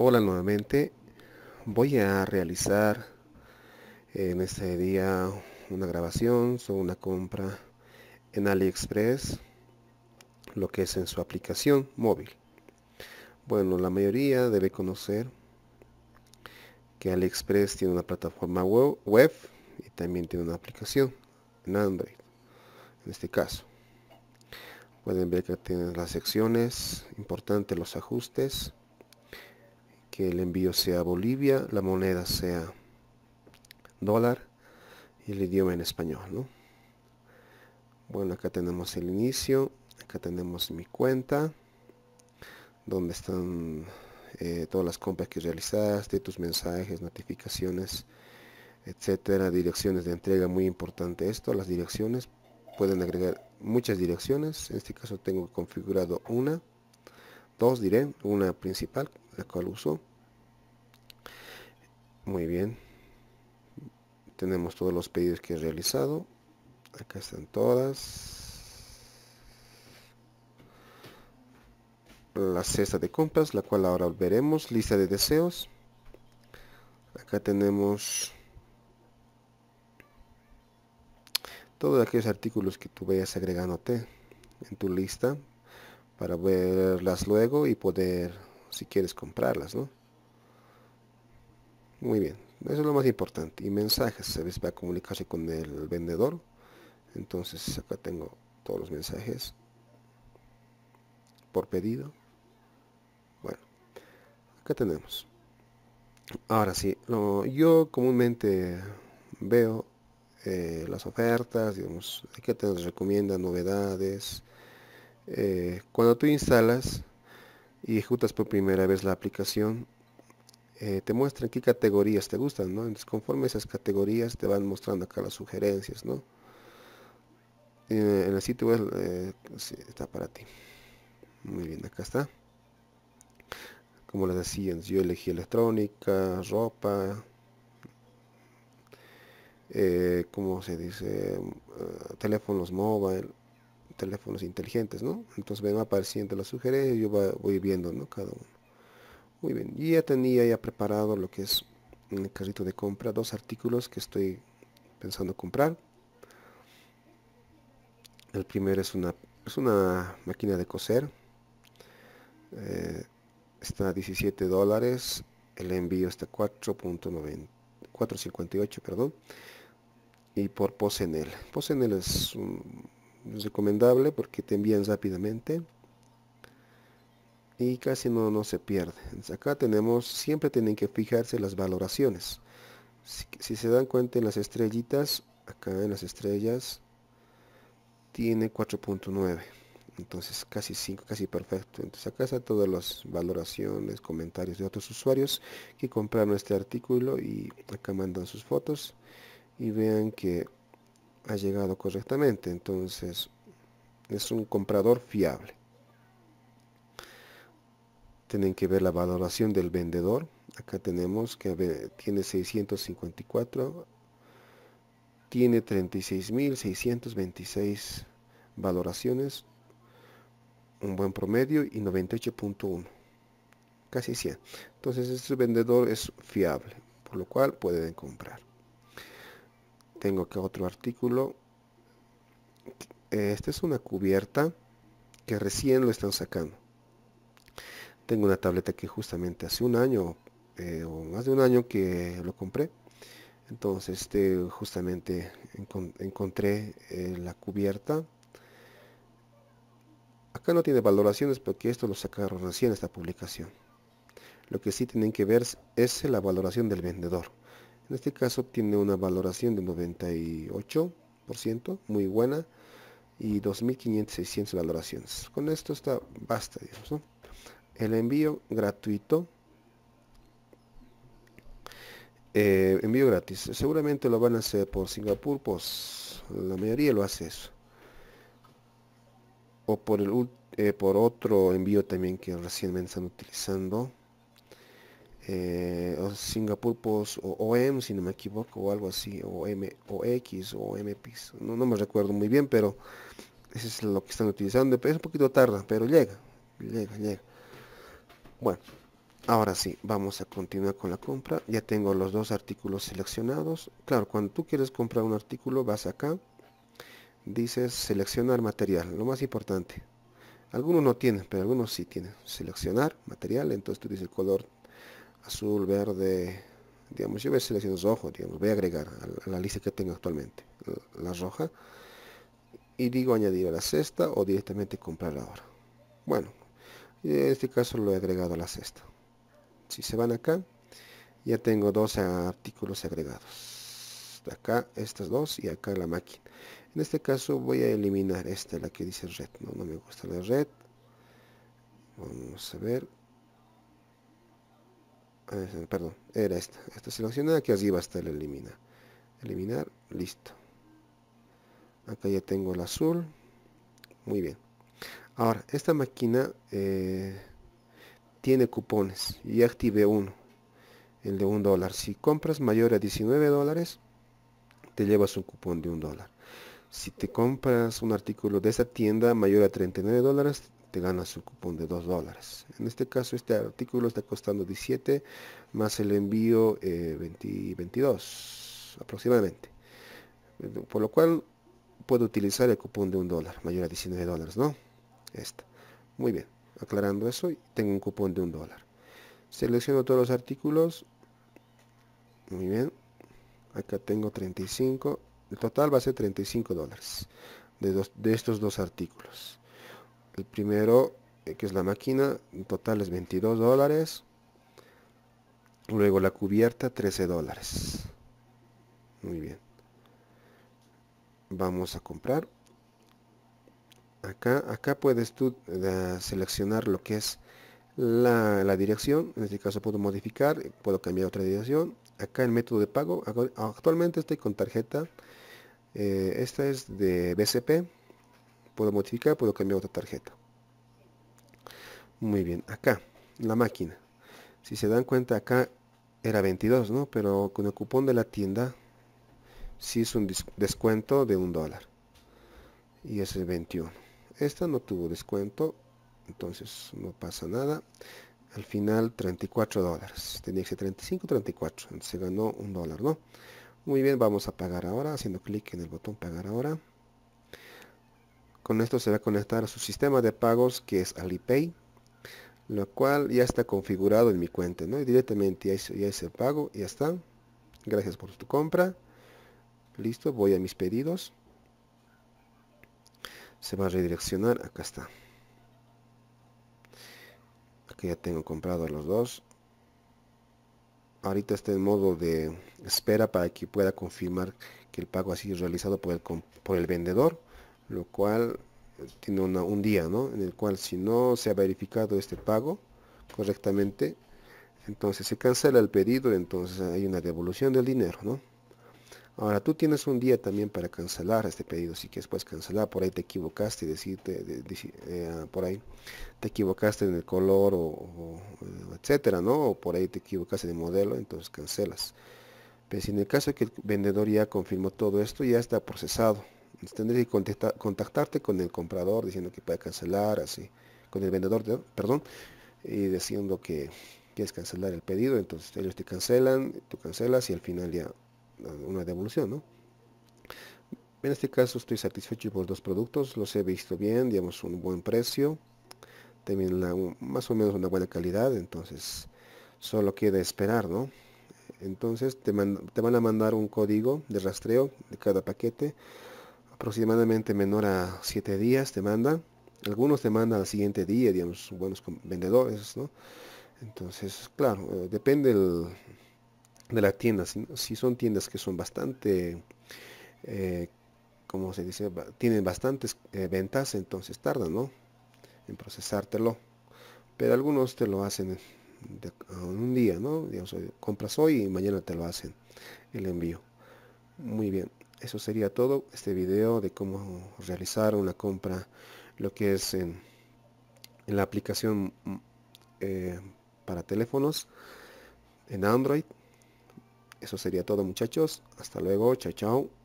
Hola nuevamente, voy a realizar en este día una grabación sobre una compra en AliExpress, lo que es en su aplicación móvil. Bueno, la mayoría debe conocer que AliExpress tiene una plataforma web y también tiene una aplicación en Android, en este caso. Pueden ver que tienen las secciones, importantes los ajustes, que el envío sea Bolivia, la moneda sea dólar y el idioma en español, Bueno, acá tenemos el inicio, acá tenemos mi cuenta, donde están eh, todas las compras que realizaste, tus mensajes, notificaciones, etcétera, direcciones de entrega, muy importante esto, las direcciones, pueden agregar muchas direcciones, en este caso tengo configurado una, dos diré, una principal la cual usó muy bien tenemos todos los pedidos que he realizado acá están todas la cesta de compras la cual ahora veremos lista de deseos acá tenemos todos aquellos artículos que tú vayas agregándote en tu lista para verlas luego y poder si quieres comprarlas, ¿no? Muy bien, eso es lo más importante. Y mensajes, se va a comunicarse con el vendedor. Entonces acá tengo todos los mensajes por pedido. Bueno, acá tenemos. Ahora sí, yo comúnmente veo eh, las ofertas, digamos, que te recomienda novedades. Eh, cuando tú instalas, y ejecutas por primera vez la aplicación, eh, te muestran qué categorías te gustan, ¿no? Entonces conforme esas categorías te van mostrando acá las sugerencias, ¿no? en el sitio web está para ti. Muy bien, acá está. Como les decía, yo elegí electrónica, ropa, eh, como se dice, eh, teléfonos móviles teléfonos inteligentes, ¿no? Entonces me apareciendo las sugerencias, yo voy viendo, ¿no? Cada uno. Muy bien, y ya tenía ya preparado lo que es un carrito de compra, dos artículos que estoy pensando comprar. El primero es una, es una máquina de coser. Eh, está a 17 dólares. El envío está 4.58, perdón. Y por Posenel. Posenel es un es recomendable porque te envían rápidamente y casi no, no se pierde. Acá tenemos, siempre tienen que fijarse las valoraciones. Si, si, se dan cuenta en las estrellitas, acá en las estrellas, tiene 4.9. Entonces casi 5, casi perfecto. Entonces acá están todas las valoraciones, comentarios de otros usuarios que compraron este artículo y acá mandan sus fotos. Y vean que ha llegado correctamente. Entonces, es un comprador fiable. Tienen que ver la valoración del vendedor. Acá tenemos que tiene 654, tiene 36.626 valoraciones, un buen promedio y 98.1, casi 100. Entonces este vendedor es fiable, por lo cual pueden comprar tengo que otro artículo. Eh, esta es una cubierta que recién lo están sacando. Tengo una tableta que justamente hace un año eh, o más de un año que lo compré. Entonces este, justamente encontré eh, la cubierta. Acá no tiene valoraciones porque esto lo sacaron recién esta publicación. Lo que sí tienen que ver es la valoración del vendedor. En este caso tiene una valoración de 98%, muy buena, y 2.500-600 valoraciones. Con esto está basta, digamos, El envío gratuito. Eh, envío gratis. Seguramente lo van a hacer por Singapur, pues la mayoría lo hace eso. O por, el, eh, por otro envío también que recién me están utilizando eh, Singapur Post o OM, si no me equivoco, o algo así, o, M, o X o no, no me recuerdo muy bien, pero eso es lo que están utilizando, es un poquito tarda, pero llega, llega, llega. Bueno, ahora sí, vamos a continuar con la compra, ya tengo los dos artículos seleccionados, claro, cuando tú quieres comprar un artículo, vas acá, dices seleccionar material, lo más importante. Algunos no tienen, pero algunos sí tienen. Seleccionar material, entonces tú dices el color azul, verde, digamos, yo voy a seleccionar rojo, digamos, voy a agregar a la lista que tengo actualmente, la roja, y digo añadir a la cesta o directamente comprar ahora. Bueno, en este caso lo he agregado a la cesta. Si se van acá, ya tengo dos artículos agregados. acá estas dos y acá la máquina. En este caso voy a eliminar esta, la que dice red. No, no me gusta la red. Vamos a ver perdón, era esta. Esta seleccionada que así va a estar Eliminar, listo. Acá ya tengo el azul. Muy bien. Ahora, esta máquina eh, tiene cupones. y active uno. El de un dólar. Si compras mayor a 19 dólares, te llevas un cupón de un dólar. Si te compras un artículo de esa tienda mayor a 39 dólares, gana su cupón de 2 dólares. En este caso este artículo está costando 17 más el envío eh, 22 aproximadamente. Eh, por lo cual puedo utilizar el cupón de 1 dólar, mayor a 19 dólares, ¿no? Esta. Muy bien, aclarando eso, tengo un cupón de 1 dólar. Selecciono todos los artículos. Muy bien. Acá tengo 35. El total va a ser 35 dólares de, dos, de estos dos artículos. El primero, eh, que es la máquina, en total es 22 dólares. Luego la cubierta, 13 dólares. Muy bien. Vamos a comprar. Acá, acá puedes tú eh, seleccionar lo que es la, dirección. En este caso puedo modificar, eh, puedo cambiar otra dirección. Acá el método de pago. Actualmente estoy con tarjeta. esta es de BCP puedo modificar, puedo cambiar otra tarjeta. Muy bien, acá, la máquina. Si se dan cuenta acá era 22, ¿no? Pero con el cupón de la tienda sí es un descuento de un dólar. Y ese es 21. Esta no tuvo descuento, entonces no pasa nada. Al final 34 dólares. Tenía que ser 35, 34. se ganó un dólar, ¿no? Muy bien, vamos a pagar ahora, haciendo clic en el botón pagar ahora. Con esto se va a conectar a su sistema de pagos que es Alipay, lo cual ya está configurado en mi cuenta, ¿no? directamente ya es el pago, ya está. Gracias por tu compra. Listo, voy a mis pedidos. Se va a redireccionar, acá está. Aquí ya tengo comprado los dos. Ahorita está en modo de espera para que pueda confirmar que el pago ha sido realizado por el, por el vendedor lo cual eh, tiene un día, ¿no? En el cual si no se ha verificado este pago correctamente, entonces se cancela el pedido, entonces hay una devolución del dinero, ¿no? Ahora tú tienes un día también para cancelar este pedido, si quieres puedes cancelar, por ahí te equivocaste, decirte, eh, por ahí te equivocaste en el color o, eh, etcétera, ¿no? O por ahí te equivocaste de modelo, entonces cancelas. Pero si en el caso de que el vendedor ya confirmó todo esto, ya está procesado, tendré que contactarte con el comprador diciendo que puede cancelar, así, con el vendedor, perdón, y diciendo que quieres cancelar el pedido, entonces ellos te cancelan, tú cancelas y al final ya ah, una devolución, ¿no? En este caso estoy satisfecho por los productos, los he visto bien, digamos un buen precio, también más o menos una buena calidad, entonces solo queda esperar, ¿no? Entonces te, te van a mandar un código de rastreo de cada paquete aproximadamente menor a 7 días te manda, Algunos te mandan al siguiente día, digamos, buenos vendedores, ¿no? Entonces, claro, eh, depende de la tienda. Si, son tiendas que son bastante, eh, como se dice, tienen bastantes eh, ventas, entonces tardan, ¿no? En procesártelo. Pero algunos te lo hacen en un día, ¿no? Digamos, compras hoy y mañana te lo hacen el envío. Muy bien eso sería todo este video de cómo realizar una compra lo que es en, la aplicación mm, eh, para teléfonos en android eso sería todo muchachos hasta luego chao chao